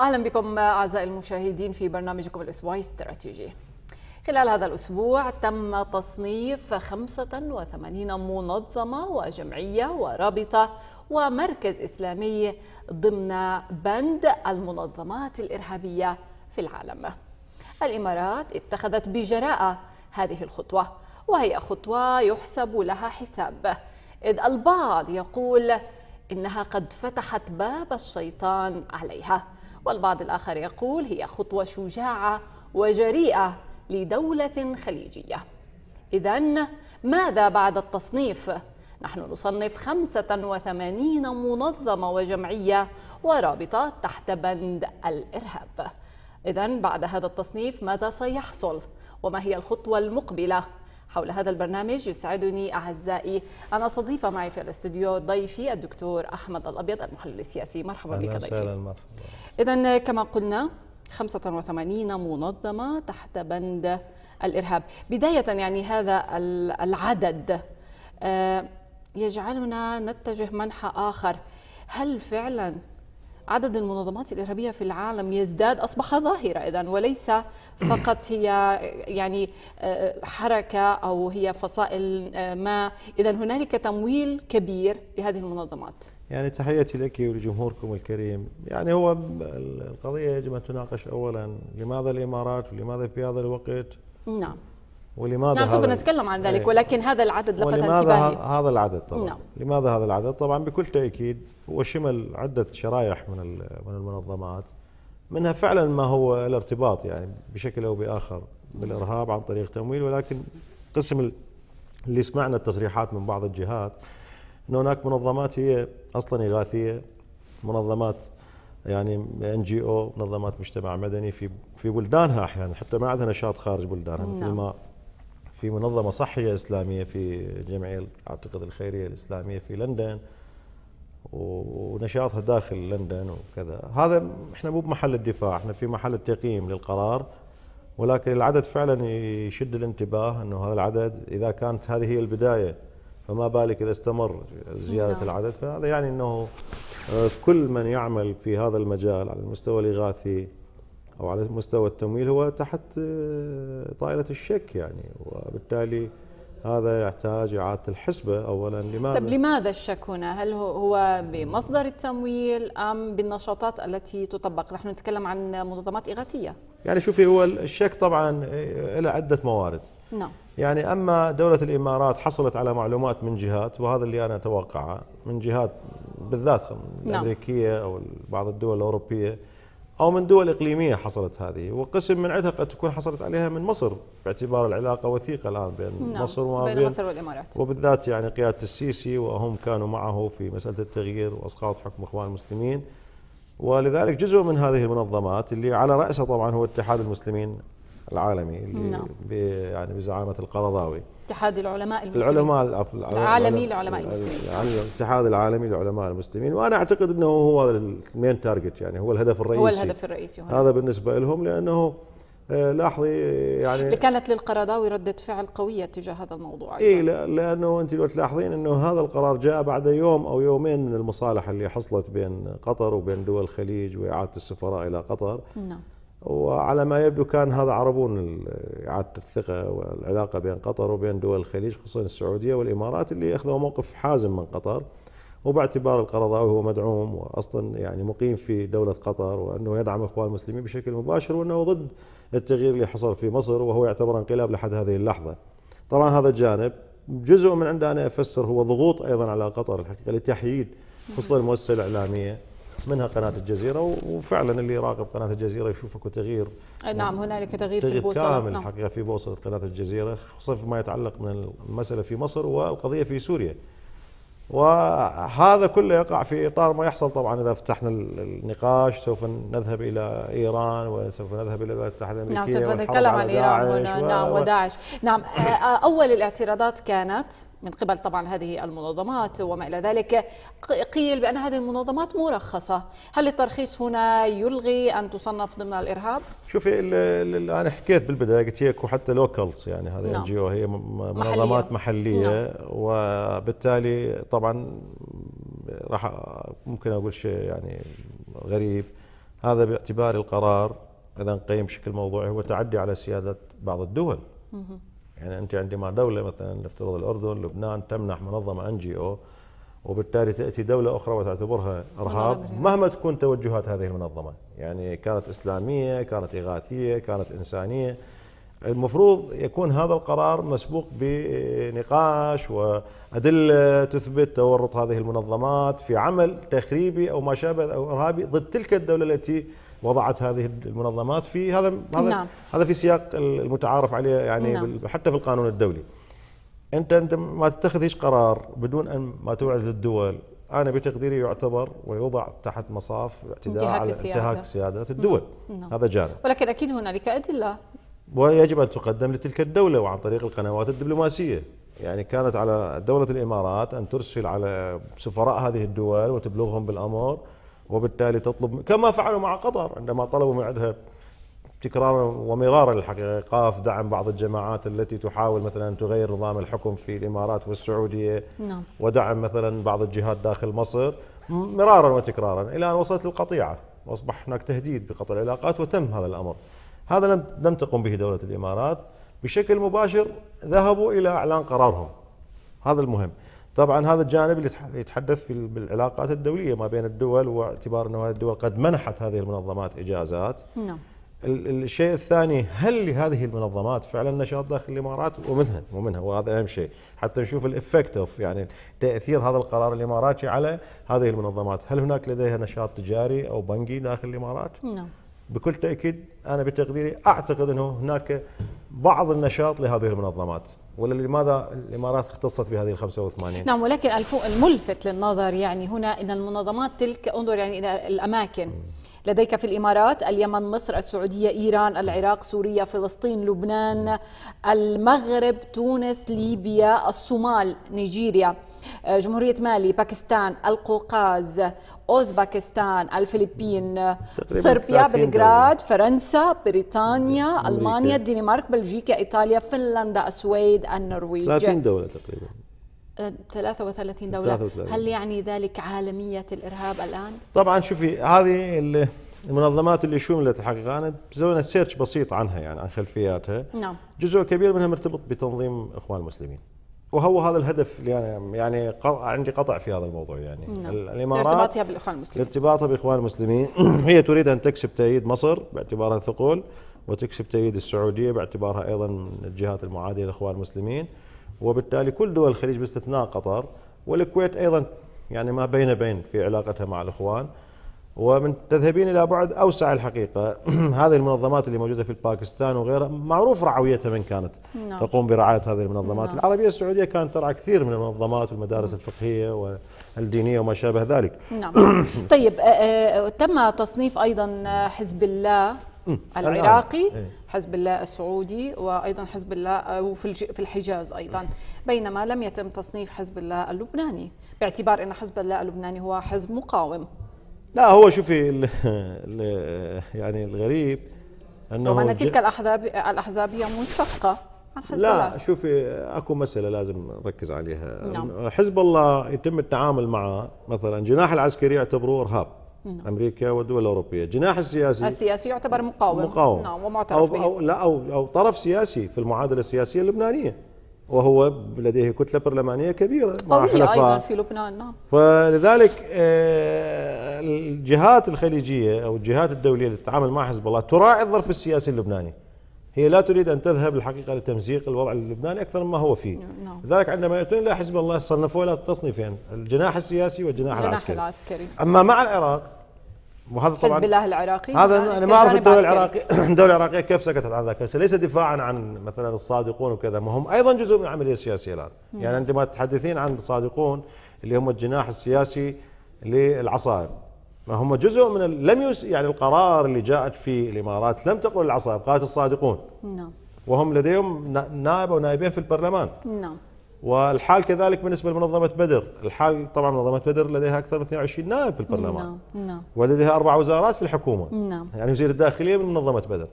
أهلا بكم أعزائي المشاهدين في برنامجكم الأسبوعي استراتيجي خلال هذا الأسبوع تم تصنيف 85 منظمة وجمعية ورابطة ومركز إسلامي ضمن بند المنظمات الإرهابية في العالم الإمارات اتخذت بجراءة هذه الخطوة وهي خطوة يحسب لها حساب إذ البعض يقول إنها قد فتحت باب الشيطان عليها والبعض الآخر يقول هي خطوة شجاعة وجريئة لدولة خليجية إذا ماذا بعد التصنيف؟ نحن نصنف 85 منظمة وجمعية ورابطة تحت بند الإرهاب إذا بعد هذا التصنيف ماذا سيحصل؟ وما هي الخطوة المقبلة؟ حول هذا البرنامج يسعدني أعزائي أن أستضيف معي في الاستوديو ضيفي الدكتور أحمد الأبيض المحلل السياسي مرحبا بك ضيفي مرحبا إذا كما قلنا 85 منظمة تحت بند الإرهاب بداية يعني هذا العدد آه، يجعلنا نتجه منحى آخر هل فعلا عدد المنظمات الإرهابية في العالم يزداد أصبح ظاهرة إذا وليس فقط هي يعني آه، حركة أو هي فصائل آه، ما إذا هنالك تمويل كبير لهذه المنظمات يعني تحياتي لك ولجمهوركم الكريم يعني هو القضية يجب أن تناقش أولا لماذا الإمارات ولماذا في هذا الوقت نعم ولماذا نعم سوف نتكلم عن ذلك إيه. ولكن هذا العدد لفت انتباهي هذا العدد طبعا نعم. لماذا هذا العدد طبعا بكل تأكيد هو شمل عدة شرائح من من المنظمات منها فعلا ما هو الارتباط يعني بشكل أو بآخر بالإرهاب عن طريق تمويل ولكن قسم اللي سمعنا التصريحات من بعض الجهات ان هناك منظمات هي اصلا اغاثيه منظمات يعني ان جي او منظمات مجتمع مدني في في بلدانها احيانا حتى ما عندها نشاط خارج بلدانها مثل نعم. ما في منظمه صحيه اسلاميه في جمعيه اعتقد الخيريه الاسلاميه في لندن ونشاطها داخل لندن وكذا هذا احنا مو بمحل الدفاع احنا في محل التقييم للقرار ولكن العدد فعلا يشد الانتباه انه هذا العدد اذا كانت هذه هي البدايه فما بالك إذا استمر زيادة نعم. العدد فهذا يعني أنه آه، كل من يعمل في هذا المجال على المستوى الإغاثي أو على مستوى التمويل هو تحت آه، طائلة الشك يعني وبالتالي هذا يحتاج إعادة الحسبة أولا لماذا؟ طب لماذا الشك هنا؟ هل هو بمصدر التمويل أم بالنشاطات التي تطبق؟ نحن نتكلم عن منظمات إغاثية يعني شوفي هو الشك طبعا آه، إلى عدة موارد نعم يعني أما دولة الإمارات حصلت على معلومات من جهات وهذا اللي أنا أتوقعه من جهات بالذات نعم. الأمريكية أو بعض الدول الأوروبية أو من دول إقليمية حصلت هذه وقسم من عدها قد تكون حصلت عليها من مصر باعتبار العلاقة وثيقة الآن بين نعم. مصر وبين بين مصر والإمارات وبالذات يعني قيادة السيسي وهم كانوا معه في مسألة التغيير وأسقاط حكم إخوان المسلمين ولذلك جزء من هذه المنظمات اللي على رأسها طبعا هو اتحاد المسلمين العالمي اللي نعم. يعني بزعامه القرضاوي اتحاد العلماء المسلمين العلماء العالمي لعلماء المسلمين يعني الاتحاد العالمي لعلماء المسلمين وانا اعتقد انه هو المين تارجت يعني هو الهدف الرئيسي هو الهدف الرئيسي هنا. هذا بالنسبه لهم لانه آه، لاحظي يعني اللي كانت للقرضاوي ردة فعل قوية تجاه هذا الموضوع اي إيه، لا لانه انت لو تلاحظين انه هذا القرار جاء بعد يوم او يومين من المصالحة اللي حصلت بين قطر وبين دول الخليج واعادة السفراء الى قطر نعم وعلى ما يبدو كان هذا عربون إعادة الثقة والعلاقة بين قطر وبين دول الخليج خصوصا السعودية والإمارات اللي أخذوا موقف حازم من قطر وباعتبار القرضاوي هو مدعوم واصلا يعني مقيم في دوله قطر وانه يدعم اخوان المسلمين بشكل مباشر وانه ضد التغيير اللي حصل في مصر وهو يعتبر انقلاب لحد هذه اللحظه. طبعا هذا الجانب جزء من عنده انا افسر هو ضغوط ايضا على قطر الحقيقه لتحييد خصوصا المؤسسه الاعلاميه منها قناة الجزيرة وفعلا اللي يراقب قناة الجزيرة يشوف اكو تغيير نعم،, نعم هنالك تغيير, تغيير في البوصلة كامل نعم. حقيقة في بوصلة قناة الجزيرة خصوصا فيما يتعلق من المسألة في مصر والقضية في سوريا وهذا كله يقع في إطار ما يحصل طبعا إذا فتحنا النقاش سوف نذهب إلى إيران وسوف نذهب إلى الولايات المتحدة الأمريكية نعم سوف نتكلم عن إيران هنا نعم وداعش نعم أول الاعتراضات كانت من قبل طبعا هذه المنظمات وما إلى ذلك قيل بأن هذه المنظمات مرخصة هل الترخيص هنا يلغي أن تصنف ضمن الإرهاب؟ شوفي أنا حكيت بالبداية قلت هيك حتى لوكالز يعني هذه نعم. الجيو هي منظمات محلية, محلية نعم. وبالتالي طبعا راح ممكن أقول شيء يعني غريب هذا باعتبار القرار إذا نقيم بشكل موضوعي هو تعدي على سيادة بعض الدول يعني انت عندما دوله مثلا نفترض الاردن لبنان تمنح منظمه ان جي او وبالتالي تاتي دوله اخرى وتعتبرها ارهاب مهما تكون توجهات هذه المنظمه يعني كانت اسلاميه كانت اغاثيه كانت انسانيه المفروض يكون هذا القرار مسبوق بنقاش وأدلة تثبت تورط هذه المنظمات في عمل تخريبي أو ما شابه أو إرهابي ضد تلك الدولة التي وضعت هذه المنظمات في هذا هذا نعم. هذا في سياق المتعارف عليه يعني نعم. حتى في القانون الدولي انت انت ما تتخذ هيش قرار بدون ان ما توعز الدول انا بتقديري يعتبر ويوضع تحت مصاف اعتداء على انتهاك سياده الدول نعم. نعم. هذا جانب ولكن اكيد هنالك ادله ويجب أن تقدم لتلك الدولة وعن طريق القنوات الدبلوماسية يعني كانت على دولة الإمارات أن ترسل على سفراء هذه الدول وتبلغهم بالأمر وبالتالي تطلب كما فعلوا مع قطر عندما طلبوا من عندها تكرارا ومرارا للحقيقة دعم بعض الجماعات التي تحاول مثلا تغير نظام الحكم في الإمارات والسعودية نعم. ودعم مثلا بعض الجهات داخل مصر مرارا وتكرارا إلى أن وصلت القطيعه وأصبح هناك تهديد بقطع العلاقات وتم هذا الأمر هذا لم لم تقم به دوله الامارات بشكل مباشر ذهبوا الى اعلان قرارهم هذا المهم طبعا هذا الجانب اللي يتحدث في بالعلاقات الدوليه ما بين الدول واعتبار انه هذه الدول قد منحت هذه المنظمات اجازات نعم الشيء الثاني هل لهذه المنظمات فعلا نشاط داخل الامارات ومنها ومنها وهذا اهم شيء حتى نشوف الافكت اوف يعني تاثير هذا القرار الاماراتي على هذه المنظمات، هل هناك لديها نشاط تجاري او بنكي داخل الامارات؟ نعم بكل تاكيد انا بتقديري اعتقد انه هناك بعض النشاط لهذه المنظمات ولا لماذا الامارات اختصت بهذه ال 85 نعم ولكن الملفت للنظر يعني هنا ان المنظمات تلك انظر يعني الى الاماكن لديك في الامارات اليمن مصر السعوديه ايران العراق سوريا فلسطين لبنان المغرب تونس ليبيا الصومال نيجيريا آه، جمهورية مالي باكستان القوقاز أوزباكستان الفلبين صربيا بلغراد فرنسا بريطانيا ألمانيا الدنمارك بلجيكا إيطاليا فنلندا السويد النرويج 30 دولة تقريبا 33 آه، دولة 33. هل يعني ذلك عالمية الإرهاب الآن؟ طبعا شوفي هذه المنظمات اللي شملت الحقيقة أنا سوينا سيرش بسيط عنها يعني عن خلفياتها نعم جزء كبير منها مرتبط بتنظيم إخوان المسلمين وهو هذا الهدف اللي انا يعني عندي قطع في هذا الموضوع يعني نعم. الامارات ارتباطها بالاخوان المسلمين ارتباطها بالاخوان المسلمين هي تريد ان تكسب تأييد مصر باعتبارها ثقل وتكسب تأييد السعوديه باعتبارها ايضا من الجهات المعاديه للاخوان المسلمين وبالتالي كل دول الخليج باستثناء قطر والكويت ايضا يعني ما بين بين في علاقتها مع الاخوان ومن تذهبين إلى بعد أوسع الحقيقة هذه المنظمات اللي موجودة في باكستان وغيرها معروف رعويتها من كانت نعم. تقوم برعاية هذه المنظمات نعم. العربية السعودية كانت ترعى كثير من المنظمات والمدارس نعم. الفقهية والدينية وما شابه ذلك نعم. طيب تم تصنيف أيضا حزب الله العراقي إيه. حزب الله السعودي وايضا حزب الله وفي في الحجاز ايضا بينما لم يتم تصنيف حزب الله اللبناني باعتبار ان حزب الله اللبناني هو حزب مقاوم لا هو شوفي ال ال يعني الغريب انه طبعا تلك الاحزاب الاحزاب هي منشقه عن حزب لا شوفي اكو مساله لازم نركز عليها نعم. حزب الله يتم التعامل معه مثلا جناح العسكري يعتبروه ارهاب نعم. امريكا والدول الاوروبيه، الجناح السياسي السياسي يعتبر مقاوم مقاوم نعم ومعترف أو, به. أو لا او او طرف سياسي في المعادله السياسيه اللبنانيه وهو لديه كتله برلمانيه كبيره مع ايضا في لبنان نعم فلذلك آه، الجهات الخليجيه او الجهات الدوليه اللي تتعامل مع حزب الله تراعي الظرف السياسي اللبناني هي لا تريد ان تذهب الحقيقه لتمزيق الوضع اللبناني اكثر مما هو فيه نعم. لذلك عندما ياتون الى حزب الله صنفوه الى تصنيفين الجناح السياسي والجناح الجناح العسكري. العسكري اما مع العراق وهذا طبعا حزب الله العراقي هذا انا ما اعرف الدوله العراقيه الدوله العراقيه كيف سكتت عن ذاك بس ليس دفاعا عن مثلا الصادقون وكذا ما هم ايضا جزء من العمليه السياسيه الان يعني انت ما تتحدثين عن الصادقون اللي هم الجناح السياسي للعصائب ما هم جزء من لم يس يعني القرار اللي جاءت في الامارات لم تقل العصائب قالت الصادقون نعم وهم لديهم نائب او نائبين في البرلمان نعم والحال كذلك بالنسبه لمنظمه بدر، الحال طبعا منظمه بدر لديها اكثر من 22 نائب في البرلمان. نعم نعم. ولديها اربع وزارات في الحكومه. نعم. يعني وزير الداخليه من منظمه بدر.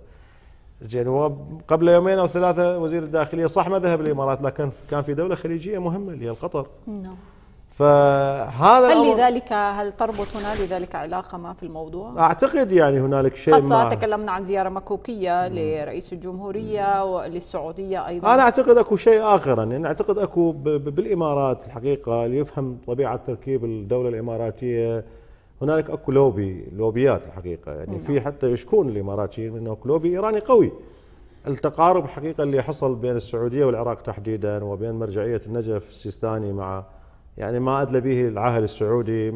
يعني وقبل يومين او ثلاثه وزير الداخليه صح ما ذهب الامارات لكن كان في دوله خليجيه مهمه اللي هي قطر. نعم. فهذا هل لذلك هل تربط هنا لذلك علاقه ما في الموضوع؟ اعتقد يعني هنالك شيء خاصه ما تكلمنا عن زياره مكوكيه لرئيس الجمهوريه وللسعوديه ايضا انا اعتقد اكو شيء اخر يعني اعتقد اكو بالامارات الحقيقه ليفهم طبيعه تركيب الدوله الاماراتيه هنالك اكو لوبي لوبيات الحقيقه يعني مم. في نعم. حتى يشكون الاماراتيين انه لوبي ايراني قوي التقارب الحقيقه اللي حصل بين السعوديه والعراق تحديدا وبين مرجعيه النجف السيستاني مع يعني ما أدلى به العاهل السعودي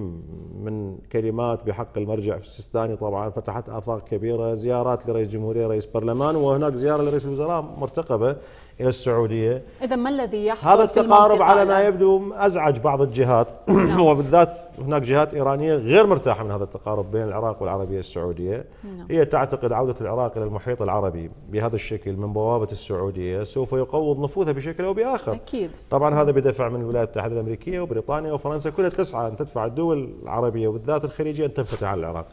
من كلمات بحق المرجع في السيستاني طبعا فتحت آفاق كبيرة زيارات لرئيس جمهورية رئيس برلمان وهناك زيارة لرئيس الوزراء مرتقبة الى السعوديه اذا ما الذي يحصل هذا التقارب على ما يبدو ازعج بعض الجهات نعم. وبالذات هناك جهات ايرانيه غير مرتاحه من هذا التقارب بين العراق والعربيه السعوديه نعم. هي تعتقد عوده العراق الى المحيط العربي بهذا الشكل من بوابه السعوديه سوف يقوض نفوذها بشكل او باخر اكيد طبعا هذا بدفع من الولايات المتحده الامريكيه وبريطانيا وفرنسا كلها تسعى ان تدفع الدول العربيه وبالذات الخليجيه ان تنفتح على العراق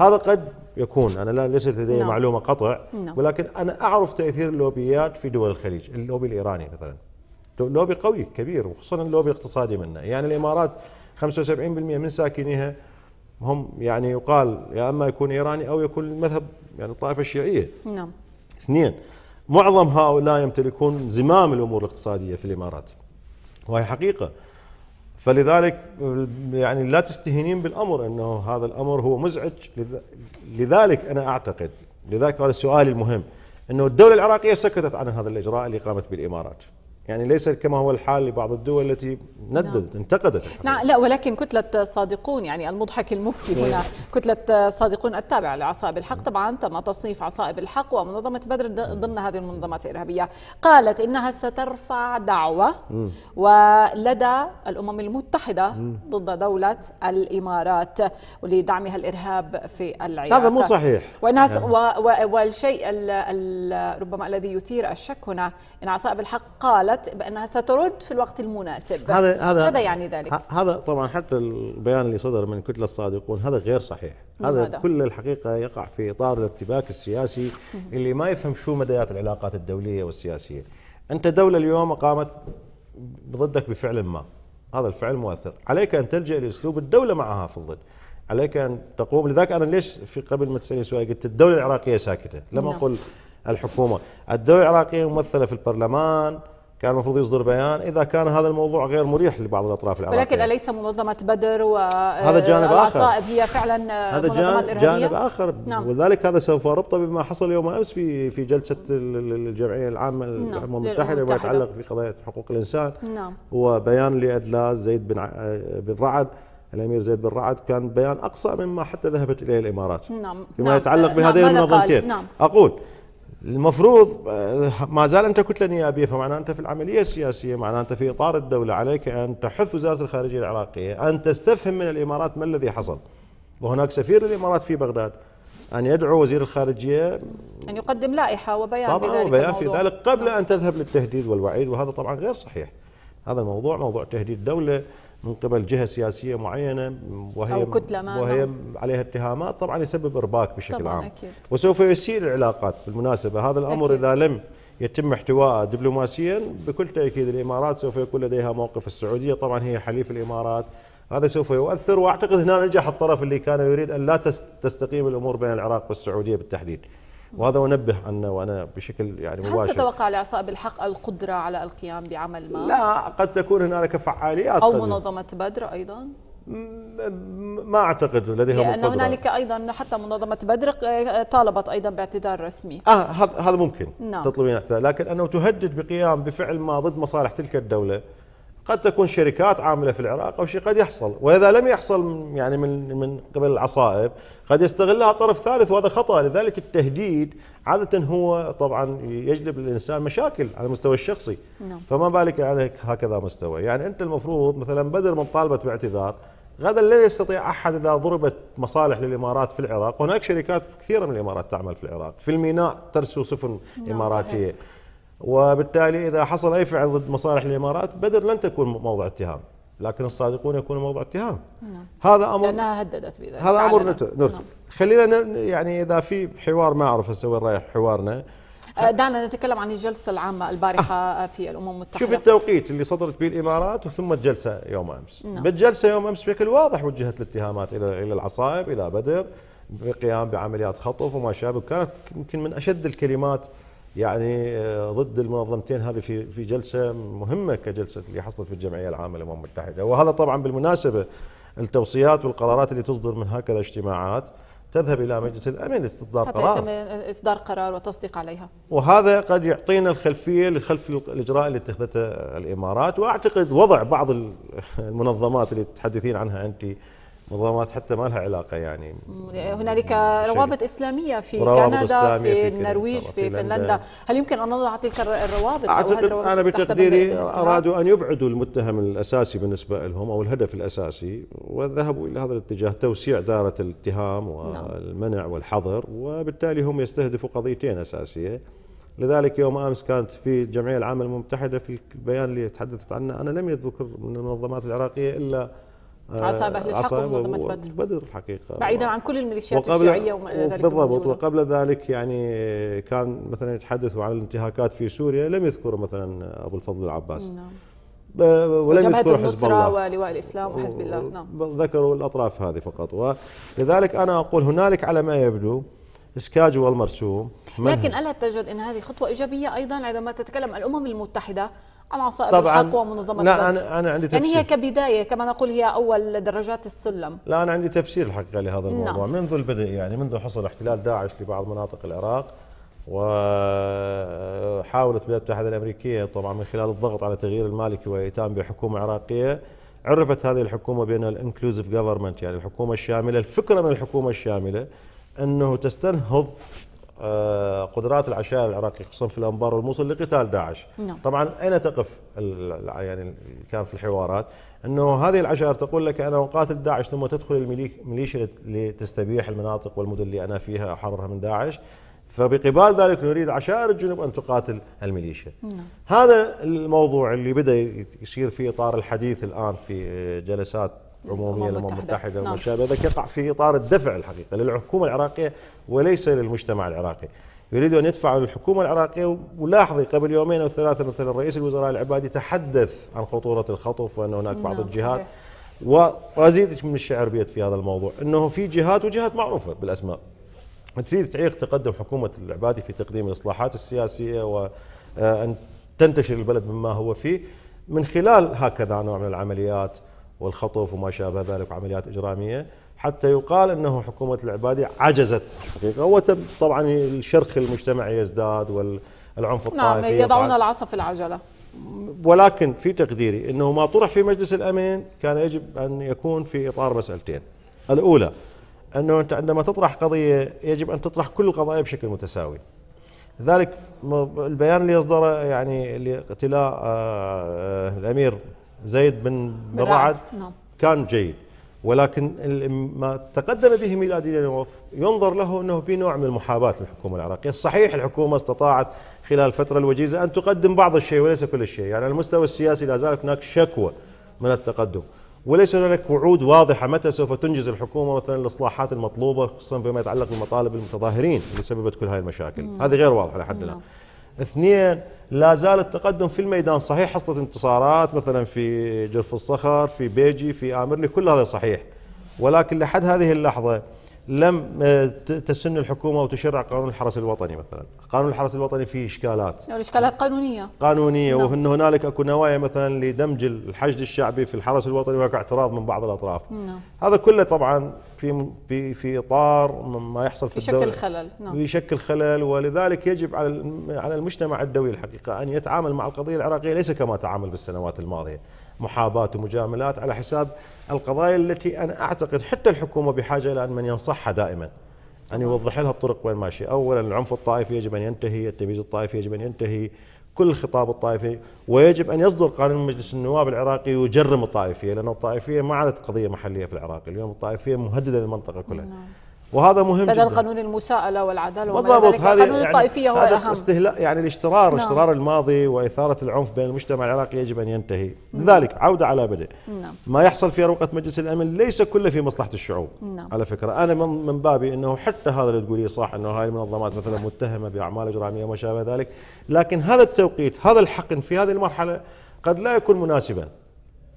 هذا قد يكون انا لا ليست لدي نعم. معلومه قطع نعم. ولكن انا اعرف تاثير اللوبيات في دول الخليج اللوبي الايراني مثلا لوبي قوي كبير وخصوصا اللوبي الاقتصادي منا يعني الامارات 75% من ساكنيها هم يعني يقال يا اما يكون ايراني او يكون المذهب يعني الطائفه الشيعيه نعم اثنين معظم هؤلاء يمتلكون زمام الامور الاقتصاديه في الامارات وهي حقيقه فلذلك يعني لا تستهينين بالامر انه هذا الامر هو مزعج لذلك انا اعتقد لذلك هذا سؤالي المهم انه الدوله العراقيه سكتت عن هذا الاجراء اللي قامت بالامارات يعني ليس كما هو الحال لبعض الدول التي نددت نعم. انتقدت نعم لا ولكن كتلة صادقون يعني المضحك المبكي إيه. هنا كتلة صادقون التابعة لعصائب الحق طبعا تم تصنيف عصائب الحق ومنظمة بدر إيه. ضمن هذه المنظمات الإرهابية قالت إنها سترفع دعوة إيه. ولدى الأمم المتحدة ضد دولة الإمارات لدعمها الإرهاب في العراق هذا مو صحيح وإنها و... والشيء ربما الذي يثير الشك هنا إن عصائب الحق قالت قالت بانها سترد في الوقت المناسب هذا هذا ماذا يعني ذلك؟ هذا طبعا حتى البيان اللي صدر من كتله الصادقون هذا غير صحيح، هذا كل الحقيقه يقع في اطار الارتباك السياسي اللي ما يفهم شو مديات العلاقات الدوليه والسياسيه. انت دوله اليوم قامت ضدك بفعل ما، هذا الفعل مؤثر، عليك ان تلجا لاسلوب الدوله معها في الضد. عليك ان تقوم لذلك انا ليش في قبل ما تسالني سؤال قلت الدوله العراقيه ساكته، لم نعم. اقل الحكومه، الدوله العراقيه ممثله في البرلمان كان المفروض يصدر بيان اذا كان هذا الموضوع غير مريح لبعض الاطراف العراقيه ولكن اليس منظمه بدر و هذا آه، جانب اخر هي فعلا آه، هذا جانب, جانب اخر نعم. ولذلك هذا سوف ربطه بما حصل يوم امس في في جلسه الجمعيه العامه نعم، للامم المتحده وما يتعلق في قضايا حقوق الانسان نعم هو بيان لادلاء زيد بن آه، بن رعد الامير زيد بن رعد كان بيان اقصى مما حتى ذهبت اليه الامارات نعم فيما نعم. يتعلق بهذين نعم. المنظمتين نعم. اقول المفروض ما زال انت كتله نيابيه فمعناه انت في العمليه السياسيه معناه انت في اطار الدوله عليك ان تحث وزاره الخارجيه العراقيه ان تستفهم من الامارات ما الذي حصل وهناك سفير الامارات في بغداد ان يدعو وزير الخارجيه ان يقدم لائحه وبيان طبعا بذلك وبيان في ذلك قبل طبعا. نعم. ان تذهب للتهديد والوعيد وهذا طبعا غير صحيح هذا الموضوع موضوع تهديد دوله من قبل جهه سياسيه معينه وهي أو كتلة ما وهي عليها اتهامات طبعا يسبب ارباك بشكل طبعاً عام أكيد. وسوف يسيء العلاقات بالمناسبه هذا الامر أكيد. اذا لم يتم احتواءه دبلوماسيا بكل تاكيد الامارات سوف يكون لديها موقف السعوديه طبعا هي حليف الامارات هذا سوف يؤثر واعتقد هنا نجح الطرف اللي كان يريد ان لا تستقيم الامور بين العراق والسعوديه بالتحديد وهذا انبه عنه وانا بشكل يعني مباشر هل تتوقع لاصحاب الحق القدره على القيام بعمل ما؟ لا قد تكون هنالك فعاليات او منظمه بدر ايضا ما اعتقد لديها لان القدرة. هنالك ايضا حتى منظمه بدر آه، طالبت ايضا باعتذار رسمي اه هذا هذا ممكن نعم. تطلبين اعتذار لكن انه تهدد بقيام بفعل ما ضد مصالح تلك الدوله قد تكون شركات عامله في العراق او شيء قد يحصل واذا لم يحصل يعني من من قبل العصائب قد يستغلها طرف ثالث وهذا خطا لذلك التهديد عاده هو طبعا يجلب للانسان مشاكل على المستوى الشخصي نعم. فما بالك على يعني هكذا مستوى يعني انت المفروض مثلا بدل من طالبه باعتذار غدا لا يستطيع احد اذا ضربت مصالح للامارات في العراق، هناك شركات كثيره من الامارات تعمل في العراق، في الميناء ترسو سفن نعم، اماراتيه، صحيح. وبالتالي اذا حصل اي فعل ضد مصالح الامارات بدر لن تكون موضع اتهام لكن الصادقون يكونوا موضع اتهام نعم. هذا امر لانها هددت بذلك هذا امر نرتب نعم. خلينا يعني اذا في حوار ما اعرف اسوي رايح حوارنا أه، دعنا نتكلم عن الجلسة العامة البارحة آه. في الأمم المتحدة شوف التوقيت اللي صدرت به الإمارات وثم الجلسة يوم أمس نعم. بالجلسة يوم أمس بشكل واضح وجهت الاتهامات إلى إلى العصائب إلى بدر بالقيام بعمليات خطف وما شابه كانت يمكن من أشد الكلمات يعني آه، ضد المنظمتين هذه في في جلسه مهمه كجلسه اللي حصلت في الجمعيه العامه للامم المتحده وهذا طبعا بالمناسبه التوصيات والقرارات اللي تصدر من هكذا اجتماعات تذهب الى مجلس الامن لاصدار قرار يتم اصدار قرار وتصديق عليها وهذا قد يعطينا الخلفيه لخلف الاجراء اللي اتخذته الامارات واعتقد وضع بعض المنظمات اللي تتحدثين عنها انت منظمات حتى ما لها علاقه يعني, يعني هنالك روابط اسلاميه في روابط كندا إسلامية في, في النرويج في, في فنلندا هل يمكن ان نضع تلك الروابط اعتقد الروابط انا بتقديري ارادوا ان يبعدوا المتهم الاساسي بالنسبه لهم او الهدف الاساسي وذهبوا الى هذا الاتجاه توسيع دائره الاتهام والمنع نعم. والحظر وبالتالي هم يستهدفوا قضيتين اساسيه لذلك يوم امس كانت في الجمعيه العامه المتحده في البيان اللي تحدثت عنه انا لم يذكر من المنظمات العراقيه الا عصابه آه، الحق ومنظمه بدر بدر الحقيقه بعيدا عن كل الميليشيات الشيعيه وما ذلك بالضبط وقبل ذلك يعني كان مثلا يتحدثوا عن الانتهاكات في سوريا لم يذكروا مثلا ابو الفضل العباس نعم ولم يذكروا حزب الله ولواء الاسلام وحزب الله نعم ذكروا الاطراف هذه فقط ولذلك انا اقول هنالك على ما يبدو اسكاج والمرسوم لكن الا تجد ان هذه خطوه ايجابيه ايضا عندما تتكلم الامم المتحده عصائر طبعا الحق ومنظمه لا أنا, أنا عندي تفسير يعني هي كبداية كما نقول هي أول درجات السلم لا أنا عندي تفسير الحقيقة لهذا نعم. الموضوع نعم. منذ البدء يعني منذ حصل احتلال داعش لبعض مناطق العراق وحاولت الولايات المتحدة الأمريكية طبعا من خلال الضغط على تغيير المالكي وإيتام بحكومة عراقية عرفت هذه الحكومة بأن الانكلوزيف جفرمنت يعني الحكومة الشاملة الفكرة من الحكومة الشاملة أنه تستنهض آه، قدرات العشائر العراقي خصوصا في الانبار والموصل لقتال داعش نعم. طبعا اين تقف يعني كان في الحوارات انه هذه العشائر تقول لك انا اقاتل داعش ثم تدخل الميليشيا لتستبيح المناطق والمدن اللي انا فيها احررها من داعش فبقبال ذلك نريد عشائر الجنوب ان تقاتل الميليشيا نعم. هذا الموضوع اللي بدا يصير في اطار الحديث الان في جلسات عموميه أمم الامم المتحده وما شابه ذلك يقع في اطار الدفع الحقيقه للحكومه العراقيه وليس للمجتمع العراقي. يريد ان يدفع للحكومه العراقيه ولاحظي قبل يومين او ثلاثه مثلا رئيس الوزراء العبادي تحدث عن خطوره الخطف وان هناك بعض نعم، الجهات وازيدك من الشعر بيت في هذا الموضوع انه في جهات وجهات معروفه بالاسماء تريد تعيق تقدم حكومه العبادي في تقديم الاصلاحات السياسيه وان آه، تنتشر البلد مما هو فيه من خلال هكذا نوع من العمليات والخطف وما شابه ذلك وعمليات إجرامية حتى يقال أنه حكومة العبادي عجزت حقيقة وطبعا الشرخ المجتمعي يزداد والعنف نعم، الطائفي نعم يضعون العصا في العجلة ولكن في تقديري أنه ما طرح في مجلس الامن كان يجب أن يكون في إطار مسألتين الأولى أنه أنت عندما تطرح قضية يجب أن تطرح كل القضايا بشكل متساوي ذلك البيان اللي اصدره يعني اللي اقتلاء آه، آه، الامير زيد بن رعد نعم. كان جيد ولكن ما تقدم به ميلادي دينوف ينظر له انه في نوع من المحاباه للحكومه العراقيه، صحيح الحكومه استطاعت خلال الفتره الوجيزه ان تقدم بعض الشيء وليس كل الشيء، يعني على المستوى السياسي لا زالت هناك شكوى من التقدم، وليس هناك وعود واضحه متى سوف تنجز الحكومه مثلا الاصلاحات المطلوبه خصوصا فيما يتعلق بمطالب المتظاهرين اللي سببت كل هذه المشاكل، هذه غير واضحه لحد الان. اثنين لا زال التقدم في الميدان صحيح حصلت انتصارات مثلا في جرف الصخر في بيجي في امرني كل هذا صحيح ولكن لحد هذه اللحظة لم آه، تسن الحكومه وتشرع قانون الحرس الوطني مثلا، قانون الحرس الوطني فيه اشكالات. الاشكالات يعني قانونيه. قانونيه نعم. وان هنالك اكو نوايا مثلا لدمج الحشد الشعبي في الحرس الوطني وهناك اعتراض من بعض الاطراف. نعم. هذا كله طبعا في في في اطار ما يحصل في الدوله. يشكل خلل، نعم. يشكل خلل ولذلك يجب على على المجتمع الدولي الحقيقه ان يتعامل مع القضيه العراقيه ليس كما تعامل بالسنوات الماضيه. محاباه ومجاملات على حساب القضايا التي انا اعتقد حتى الحكومه بحاجه الى من ينصح صحة دائما ان يوضح لها الطرق وين ماشي اولا العنف الطائفي يجب ان ينتهي التمييز الطائفي يجب ان ينتهي كل خطاب الطائفي ويجب ان يصدر قانون مجلس النواب العراقي يجرم الطائفيه لان الطائفيه ما عادت قضيه محليه في العراق اليوم الطائفيه مهدده للمنطقه كلها نعم. وهذا مهم بدل جدا قانون المساءلة والعدالة وما ذلك قانون يعني الطائفية هو هذا الأهم استهلا يعني الاشترار نعم. اشترار الماضي وإثارة العنف بين المجتمع العراقي يجب أن ينتهي نعم. لذلك عودة على بدء نعم. ما يحصل في أروقة مجلس الأمن ليس كله في مصلحة الشعوب نعم. على فكرة أنا من, من بابي أنه حتى هذا اللي تقوليه صح أنه هاي المنظمات مثلا متهمة بأعمال إجرامية وما شابه ذلك لكن هذا التوقيت هذا الحقن في هذه المرحلة قد لا يكون مناسبا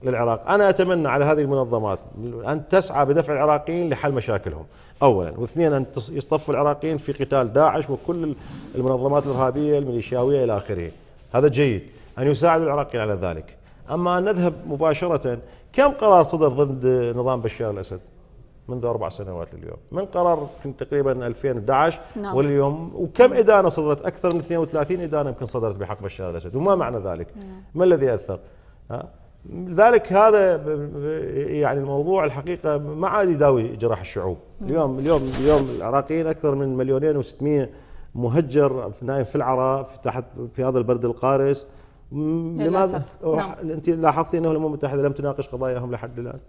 للعراق أنا أتمنى على هذه المنظمات أن تسعى بدفع العراقيين لحل مشاكلهم أولا واثنين أن يصطفوا العراقيين في قتال داعش وكل المنظمات الإرهابية الميليشياوية إلى آخره هذا جيد أن يساعد العراقيين على ذلك أما أن نذهب مباشرة كم قرار صدر ضد نظام بشار الأسد منذ أربع سنوات لليوم من قرار تقريبا 2011 نعم. واليوم وكم إدانة صدرت أكثر من 32 إدانة يمكن صدرت بحق بشار الأسد وما معنى ذلك نعم. ما الذي أثر ها؟ لذلك هذا يعني الموضوع الحقيقه ما عاد يداوي جراح الشعوب اليوم اليوم اليوم العراقيين اكثر من مليونين و600 مهجر نايم في العراء في تحت في هذا البرد القارس لماذا نعم. انت لاحظتي انه الامم المتحده لم تناقش قضاياهم لحد الان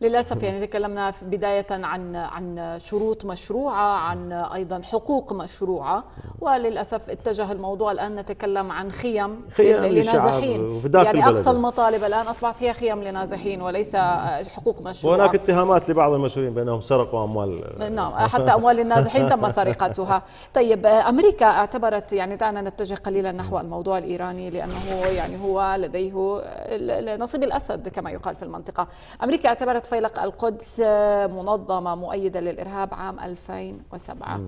للاسف يعني تكلمنا بدايه عن عن شروط مشروعه عن ايضا حقوق مشروعه وللاسف اتجه الموضوع الان نتكلم عن خيم, خيم لنازحين يعني اقصى المطالب الان اصبحت هي خيم لنازحين وليس حقوق مشروعه وهناك اتهامات لبعض المسؤولين بانهم سرقوا اموال نعم حتى اموال النازحين تم سرقتها طيب امريكا اعتبرت يعني دعنا نتجه قليلا نحو الموضوع الايراني لانه يعني هو لديه نصيب الاسد كما يقال في المنطقه امريكا اعتبرت فيلق القدس منظمة مؤيدة للإرهاب عام 2007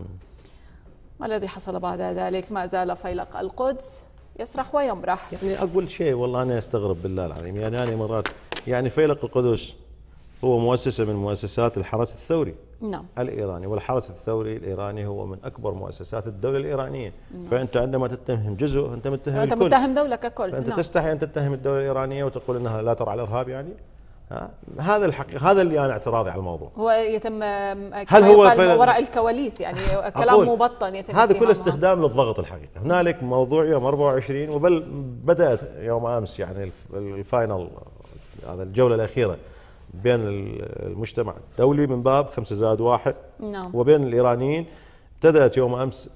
ما الذي حصل بعد ذلك ما زال فيلق القدس يسرح ويمرح يعني أقول شيء والله أنا أستغرب بالله العظيم يعني أنا مرات يعني فيلق القدس هو مؤسسة من مؤسسات الحرس الثوري نعم. الإيراني والحرس الثوري الإيراني هو من أكبر مؤسسات الدولة الإيرانية نعم. فأنت عندما تتهم جزء أنت متهم أنت الكل. متهم دولة ككل فأنت نعم. تستحي أن تتهم الدولة الإيرانية وتقول أنها لا ترعى الإرهاب يعني هذا الحقيقة هذا اللي انا اعتراضي على الموضوع هو يتم هل هو وراء الكواليس يعني كلام مبطن يتم هذا كله استخدام للضغط الحقيقه هنالك موضوع يوم 24 وبل بدات يوم امس يعني الفاينل هذا الجوله الاخيره بين المجتمع الدولي من باب خمسة زائد واحد نعم. وبين الايرانيين ابتدات يوم امس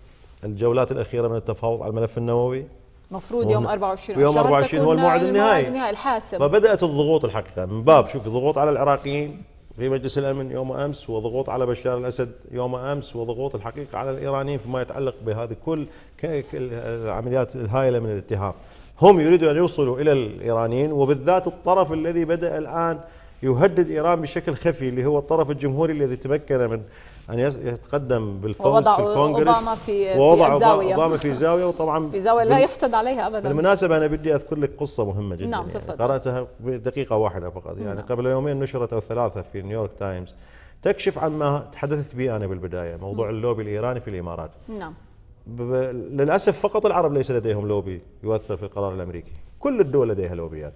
الجولات الاخيره من التفاوض على الملف النووي مفروض يوم 24 يوم 24 هو الموعد النهائي الموعد النهائي الحاسم فبدات الضغوط الحقيقه من باب شوفي ضغوط على العراقيين في مجلس الامن يوم امس وضغوط على بشار الاسد يوم امس وضغوط الحقيقه على الايرانيين فيما يتعلق بهذه كل العمليات الهائله من الاتهام هم يريدوا ان يوصلوا الى الايرانيين وبالذات الطرف الذي بدا الان يهدد ايران بشكل خفي اللي هو الطرف الجمهوري الذي تمكن من ان يتقدم بالفوز في الكونغرس اوباما في ووضع في الزاويه اوباما في زاويه وطبعا في زاويه لا يحسد عليها ابدا بالمناسبه انا بدي اذكر لك قصه مهمه جدا نعم يعني تفضل قراتها بدقيقه واحده فقط يعني نعم. قبل يومين نشرت او ثلاثه في نيويورك تايمز تكشف عما تحدثت به انا بالبدايه موضوع نعم. اللوبي الايراني في الامارات نعم للاسف فقط العرب ليس لديهم لوبي يؤثر في القرار الامريكي كل الدول لديها لوبيات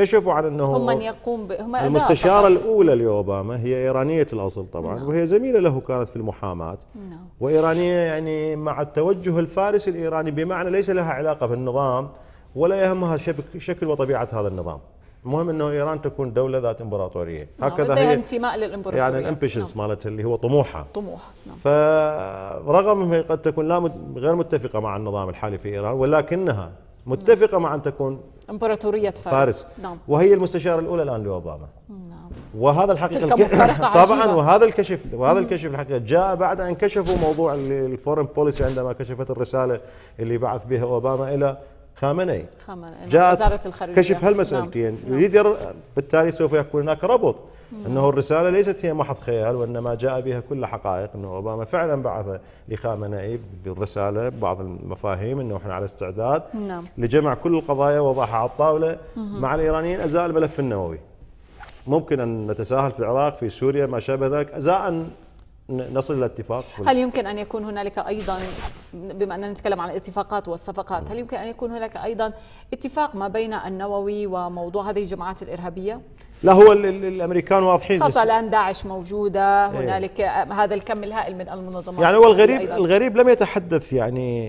كشفوا عن انه هم من يقوم ب... هم المستشاره طبعاً. الاولى لاوباما هي ايرانيه الاصل طبعا نعم. وهي زميله له كانت في المحاماه نعم. وايرانيه يعني مع التوجه الفارسي الايراني بمعنى ليس لها علاقه بالنظام ولا يهمها شكل وطبيعه هذا النظام المهم انه ايران تكون دوله ذات امبراطوريه نعم. هكذا هي انتماء للامبراطوريه يعني الامبيشنز نعم. مالتها اللي هو طموحها طموح نعم. فرغم قد تكون لا مد... غير متفقه مع النظام الحالي في ايران ولكنها متفقة مع أن تكون امبراطورية فارس, فارس. نعم. وهي المستشارة الأولى الآن لأوباما نعم. وهذا الحقيقة الك... طبعا عجيبة. وهذا الكشف وهذا الكشف الحقيقة جاء بعد أن كشفوا موضوع الفورن بوليسي عندما كشفت الرسالة اللي بعث بها أوباما إلى خامنئي خامنئي جاءت وزارة الخارجية كشف هالمسألتين نعم. يريد نعم. بالتالي سوف يكون هناك ربط مم. أنه الرسالة ليست هي محض خيال وإنما جاء بها كل حقائق أنه أوباما فعلا بعث لخامنئي بالرسالة بعض المفاهيم أنه إحنا على استعداد نعم. لجمع كل القضايا ووضعها على الطاولة مم. مع الإيرانيين أزاء الملف النووي ممكن أن نتساهل في العراق في سوريا ما شابه ذلك أزاء نصل الى اتفاق هل يمكن ان يكون هنالك ايضا بما اننا نتكلم عن الاتفاقات والصفقات هل يمكن ان يكون هناك ايضا اتفاق ما بين النووي وموضوع هذه الجماعات الارهابيه لا هو الامريكان واضحين خاصه الان داعش موجوده هنالك ايه. هذا الكم الهائل من المنظمات يعني هو الغريب أيضاً. الغريب لم يتحدث يعني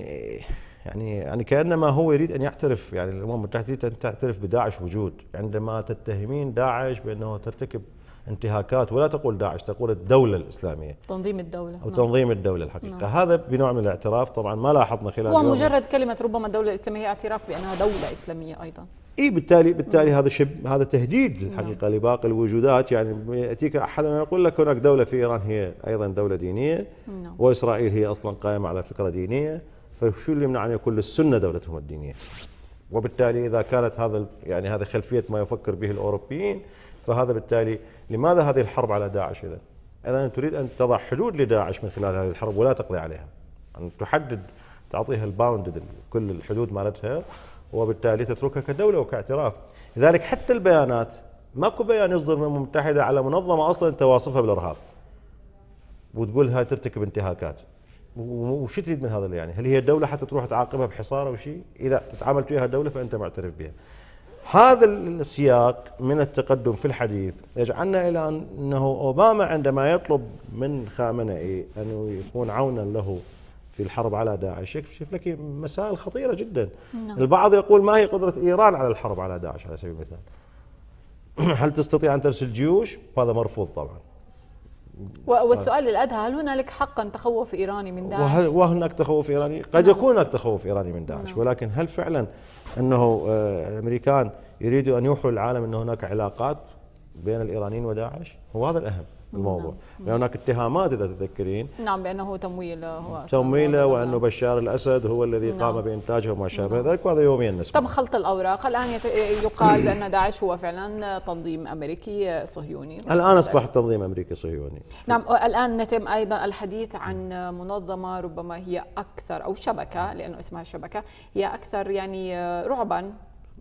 يعني يعني كانما هو يريد ان يعترف يعني الامم المتحده تعترف بداعش وجود عندما تتهمين داعش بانه ترتكب انتهاكات ولا تقول داعش تقول الدولة الإسلامية تنظيم الدولة أو نعم. تنظيم الدولة الحقيقة نعم. هذا بنوع من الاعتراف طبعا ما لاحظنا خلال هو مجرد كلمة ربما الدولة الإسلامية هي اعتراف بأنها دولة إسلامية أيضا اي بالتالي بالتالي هذا شب هذا تهديد نعم. الحقيقه نعم. لباقي الوجودات يعني ياتيك احد ويقول لك هناك دوله في ايران هي ايضا دوله دينيه نعم. واسرائيل هي اصلا قائمه على فكره دينيه فشو اللي يمنع ان يكون للسنه دولتهم الدينيه؟ وبالتالي اذا كانت هذا يعني هذا خلفيه ما يفكر به الاوروبيين فهذا بالتالي لماذا هذه الحرب على داعش إذا؟ إذا تريد أن تضع حدود لداعش من خلال هذه الحرب ولا تقضي عليها أن تحدد تعطيها الباوند كل الحدود مالتها وبالتالي تتركها كدولة وكاعتراف لذلك حتى البيانات ماكو بيان يصدر من الامم المتحده على منظمه اصلا انت واصفها بالارهاب وتقول هاي ترتكب انتهاكات وش تريد من هذا يعني هل هي دوله حتى تروح تعاقبها بحصار او شيء اذا تتعامل وياها دوله فانت معترف بها هذا السياق من التقدم في الحديث يجعلنا إلى أنه أوباما عندما يطلب من خامنئي أنه يكون عونا له في الحرب على داعش يكشف لك مسائل خطيرة جدا نعم. البعض يقول ما هي قدرة إيران على الحرب على داعش على سبيل المثال هل تستطيع أن ترسل جيوش هذا مرفوض طبعا والسؤال الأدهى هل هنالك حقا تخوف إيراني من داعش وهناك تخوف إيراني قد نعم. يكون هناك تخوف إيراني من داعش نعم. ولكن هل فعلا انه آه، الامريكان يريدوا ان يوحوا العالم ان هناك علاقات بين الايرانيين وداعش هو هذا الاهم نعم. الموضوع نعم. لان هناك اتهامات اذا تذكرين نعم بانه تمويل هو تمويله وانه نعم. بشار الاسد هو الذي نعم. قام بانتاجه وما شابه نعم. ذلك وهذا يوميا نسمع طب خلط الاوراق الان يقال بان داعش هو فعلا تنظيم امريكي صهيوني الان اصبح تنظيم امريكي صهيوني نعم الان نتم ايضا الحديث عن منظمه ربما هي اكثر او شبكه لانه اسمها شبكه هي اكثر يعني رعبا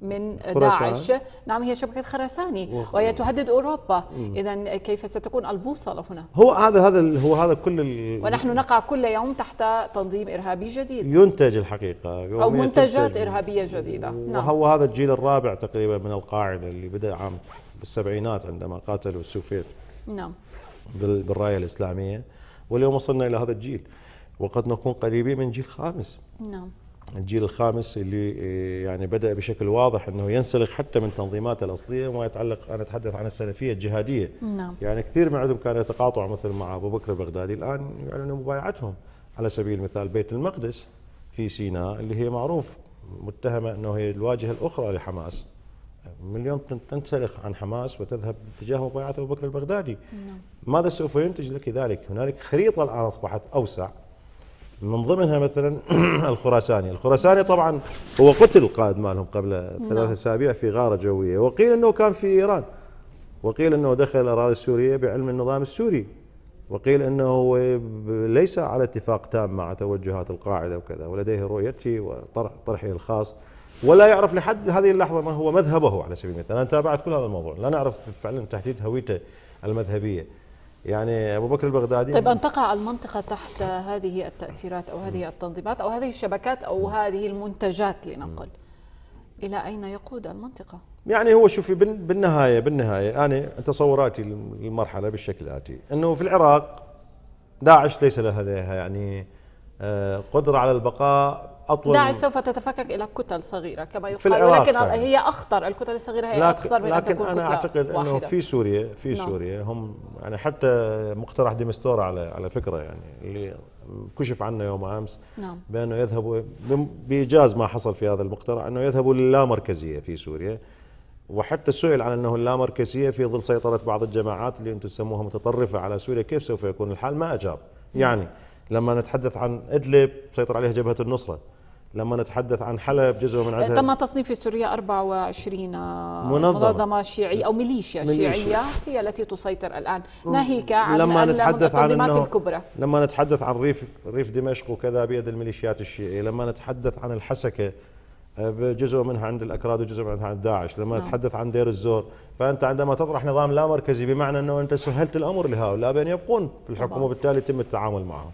من داعش نعم هي شبكة خرساني وهي تهدد أوروبا إذا كيف ستكون البوصلة هنا هو هذا هذا هو هذا كل ال... ونحن نقع كل يوم تحت تنظيم إرهابي جديد ينتج الحقيقة أو منتجات تنتج. إرهابية جديدة نعم وهو هذا الجيل الرابع تقريبا من القاعدة اللي بدأ عام بالسبعينات عندما قاتلوا السوفيت نعم بالراية الإسلامية واليوم وصلنا إلى هذا الجيل وقد نكون قريبين من جيل خامس نعم الجيل الخامس اللي آه، يعني بدا بشكل واضح انه ينسلخ حتى من تنظيماته الاصليه وما يتعلق انا اتحدث عن السلفيه الجهاديه نعم. يعني كثير من عندهم كان يتقاطع مثل مع ابو بكر البغدادي الان يعلنوا مبايعتهم على سبيل المثال بيت المقدس في سيناء اللي هي معروف متهمه انه هي الواجهه الاخرى لحماس من اليوم تنسلخ عن حماس وتذهب باتجاه مبايعه ابو بكر البغدادي نعم. ماذا سوف ينتج لك ذلك؟ هنالك خريطه الان اصبحت اوسع من ضمنها مثلا الخراساني الخراساني طبعا هو قتل القائد مالهم قبل نعم. ثلاثة أسابيع في غارة جوية وقيل أنه كان في إيران وقيل أنه دخل الأراضي السورية بعلم النظام السوري وقيل أنه ليس على اتفاق تام مع توجهات القاعدة وكذا ولديه رؤيته وطرحه الخاص ولا يعرف لحد هذه اللحظة ما هو مذهبه على سبيل المثال أنا تابعت كل هذا الموضوع لا نعرف فعلا تحديد هويته المذهبية يعني ابو بكر البغدادي طيب ان تقع المنطقه تحت هذه التاثيرات او هذه التنظيمات او هذه الشبكات او نعم. هذه المنتجات لنقل نعم. الى اين يقود المنطقه؟ يعني هو شوفي بالنهايه بالنهايه انا تصوراتي للمرحله بالشكل الاتي انه في العراق داعش ليس لديها يعني آه، قدره على البقاء اطول داعش سوف تتفكك الى كتل صغيره كما يقال ولكن يعني. هي اخطر الكتل الصغيره هي اخطر من لكن ان تكون انا اعتقد واحدة. انه في سوريا في نعم. سوريا هم يعني حتى مقترح ديمستورا على على فكره يعني اللي كشف عنه يوم امس نعم. بانه يذهبوا بايجاز ما حصل في هذا المقترح انه يذهبوا للامركزيه في سوريا وحتى سئل عن انه اللامركزيه في ظل سيطره بعض الجماعات اللي انتم تسموها متطرفه على سوريا كيف سوف يكون الحال ما اجاب يعني نعم. لما نتحدث عن ادلب سيطر عليها جبهه النصره لما نتحدث عن حلب جزء من عدها تم تصنيف في سوريا 24 آه، منظمة, منظمة شيعية أو ميليشيا, ميليشيا شيعية هي التي تسيطر الآن ناهيك عن لما نتحدث عن التنظيمات الكبرى لما نتحدث عن ريف ريف دمشق وكذا بيد الميليشيات الشيعية لما نتحدث عن الحسكة آه، جزء منها عند الأكراد وجزء منها عند داعش لما نعم. نتحدث عن دير الزور فأنت عندما تطرح نظام لا مركزي بمعنى أنه أنت سهلت الأمر لهؤلاء بأن يبقون في الحكم وبالتالي يتم التعامل معهم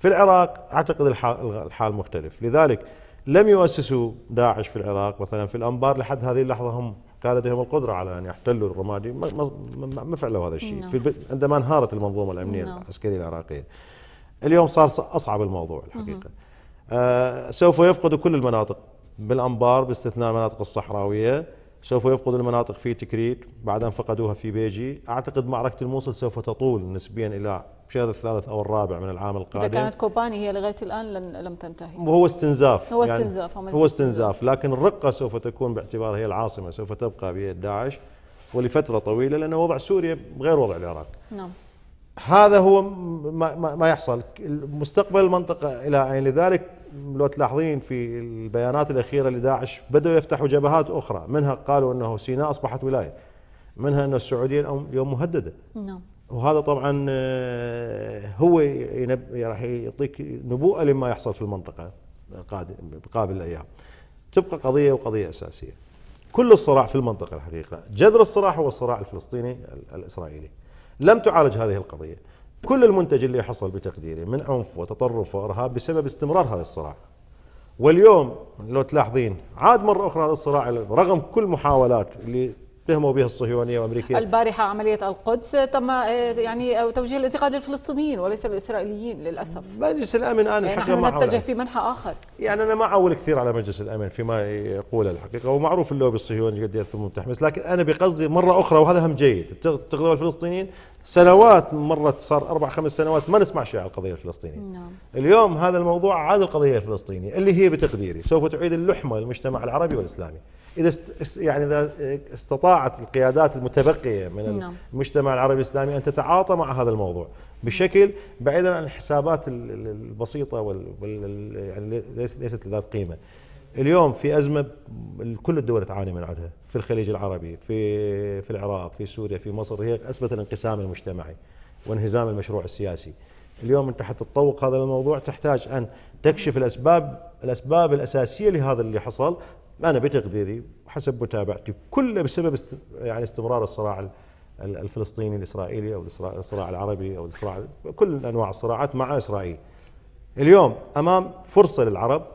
في العراق أعتقد الحال مختلف لذلك لم يؤسسوا داعش في العراق مثلا في الأنبار لحد هذه اللحظة هم كان لديهم القدرة على أن يحتلوا الرمادي ما فعلوا هذا الشيء نعم. في عندما انهارت المنظومة الأمنية نعم. العسكرية العراقية اليوم صار أصعب الموضوع الحقيقة آه سوف يفقدوا كل المناطق بالأنبار باستثناء المناطق الصحراوية سوف يفقد المناطق في تكريت بعد أن فقدوها في بيجي أعتقد معركة الموصل سوف تطول نسبيا إلى شهر الثالث أو الرابع من العام القادم إذا كانت كوباني هي لغاية الآن لن لم تنتهي وهو استنزاف هو يعني استنزاف يعني هو استنزاف لكن الرقة سوف تكون باعتبارها هي العاصمة سوف تبقى بيد داعش ولفترة طويلة لأن وضع سوريا غير وضع العراق نعم هذا هو ما, ما, ما يحصل مستقبل المنطقة إلى اين لذلك لو تلاحظين في البيانات الأخيرة لداعش بدأوا يفتحوا جبهات أخرى منها قالوا أنه سيناء أصبحت ولاية منها أن السعودية اليوم مهددة نعم وهذا طبعا آه، هو راح يعطيك نبوءة لما يحصل في المنطقة قابل الأيام تبقى قضية وقضية أساسية كل الصراع في المنطقة الحقيقة جذر الصراع هو الصراع الفلسطيني الإسرائيلي لم تعالج هذه القضية كل المنتج اللي حصل بتقديري من عنف وتطرف وارهاب بسبب استمرار هذا الصراع واليوم لو تلاحظين عاد مره اخرى هذا الصراع رغم كل محاولات اللي تهموا بها الصهيونيه وامريكيه البارحه عمليه القدس تم آه، يعني آه، توجيه الانتقاد للفلسطينيين وليس الاسرائيليين للاسف مجلس الامن انا يعني الحقيقه نحن نتجه في منحى اخر يعني انا ما اعول كثير على مجلس الامن فيما يقوله الحقيقه ومعروف اللوبي الصهيوني قد ثم متحمس لكن انا بقصدي مره اخرى وهذا هم جيد تغضب الفلسطينيين سنوات مرت صار اربع خمس سنوات ما نسمع شيء عن القضيه الفلسطينيه. نعم. اليوم هذا الموضوع عاد القضيه الفلسطينيه اللي هي بتقديري سوف تعيد اللحمه للمجتمع العربي والاسلامي. اذا است يعني اذا استطاعت القيادات المتبقيه من نعم. المجتمع العربي الاسلامي ان تتعاطى مع هذا الموضوع بشكل بعيدا عن الحسابات البسيطه وال يعني ليست ذات قيمه. اليوم في ازمه كل الدول تعاني من عدها في الخليج العربي، في في العراق، في سوريا، في مصر هي ازمه الانقسام المجتمعي وانهزام المشروع السياسي. اليوم انت حتى تطوق هذا الموضوع تحتاج ان تكشف الاسباب الاسباب الاساسيه لهذا اللي حصل انا بتقديري وحسب متابعتي كله بسبب است يعني استمرار الصراع الفلسطيني الاسرائيلي او الصراع العربي او الصراع كل انواع الصراعات مع اسرائيل. اليوم امام فرصه للعرب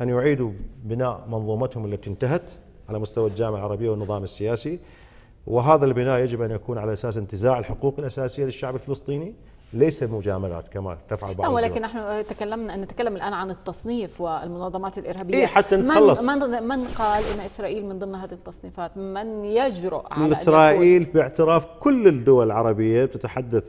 ان يعيدوا بناء منظومتهم التي انتهت على مستوى الجامعه العربيه والنظام السياسي وهذا البناء يجب ان يكون على اساس انتزاع الحقوق الاساسيه للشعب الفلسطيني ليس مجاملات كما تفعل بعض ولكن نحن تكلمنا نتكلم الان عن التصنيف والمنظمات الارهابيه إيه حتى نخلص من, من من قال ان اسرائيل من ضمن هذه التصنيفات من يجرؤ على اسرائيل باعتراف كل الدول العربيه تتحدث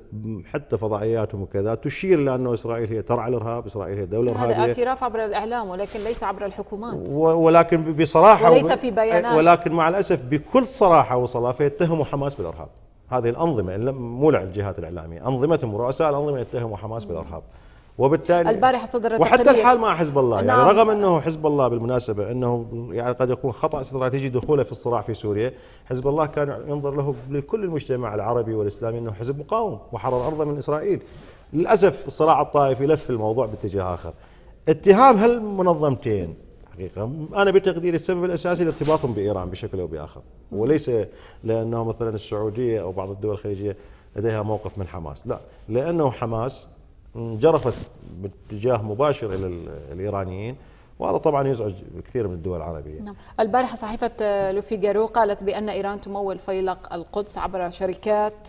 حتى فضائياتهم وكذا تشير الى انه اسرائيل هي ترعى الارهاب اسرائيل هي دوله ارهابيه هذا اعتراف عبر الاعلام ولكن ليس عبر الحكومات ولكن بصراحه وليس في بيانات ولكن مع الاسف بكل صراحه وصلافه يتهموا حماس بالارهاب هذه الانظمه ان لم مو الجهات الاعلاميه انظمتهم ورؤساء الانظمه يتهموا حماس بالارهاب وبالتالي البارحه صدرت وحتى الحال مع حزب الله يعني نعم. رغم انه حزب الله بالمناسبه انه يعني قد يكون خطا استراتيجي دخوله في الصراع في سوريا، حزب الله كان ينظر له لكل المجتمع العربي والاسلامي انه حزب مقاوم وحرر ارضه من اسرائيل. للاسف الصراع الطائفي لف الموضوع باتجاه اخر. اتهام هالمنظمتين الحقيقة أنا بتقديري السبب الأساسي لارتباطهم بإيران بشكل أو بآخر وليس لأنه مثلا السعودية أو بعض الدول الخليجية لديها موقف من حماس لا لأنه حماس جرفت باتجاه مباشر إلى الإيرانيين وهذا طبعا يزعج كثير من الدول العربيه. نعم، البارحه صحيفه لوفيجارو قالت بان ايران تمول فيلق القدس عبر شركات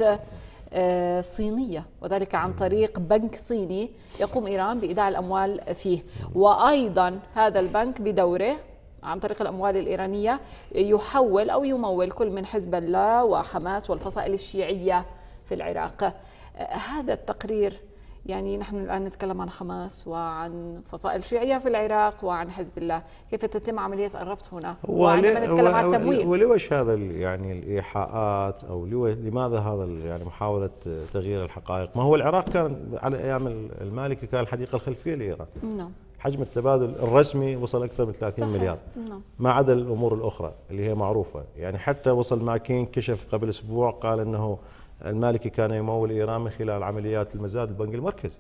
آه، صينية وذلك عن طريق بنك صيني يقوم إيران بإيداع الأموال فيه وأيضا هذا البنك بدوره عن طريق الأموال الإيرانية يحول أو يمول كل من حزب الله وحماس والفصائل الشيعية في العراق آه، هذا التقرير يعني نحن الآن نتكلم عن حماس وعن فصائل شيعية في العراق وعن حزب الله كيف تتم عملية الربط هنا وعندما نتكلم عن التمويل ولوش هذا يعني الإيحاءات أو لماذا هذا يعني محاولة تغيير الحقائق ما هو العراق كان على أيام المالكي كان الحديقة الخلفية لإيران نعم حجم التبادل الرسمي وصل اكثر من 30 صحيح. مليار نعم. ما عدا الامور الاخرى اللي هي معروفه يعني حتى وصل ماكين كشف قبل اسبوع قال انه المالكي كان يمول ايران من خلال عمليات المزاد البنك المركزي.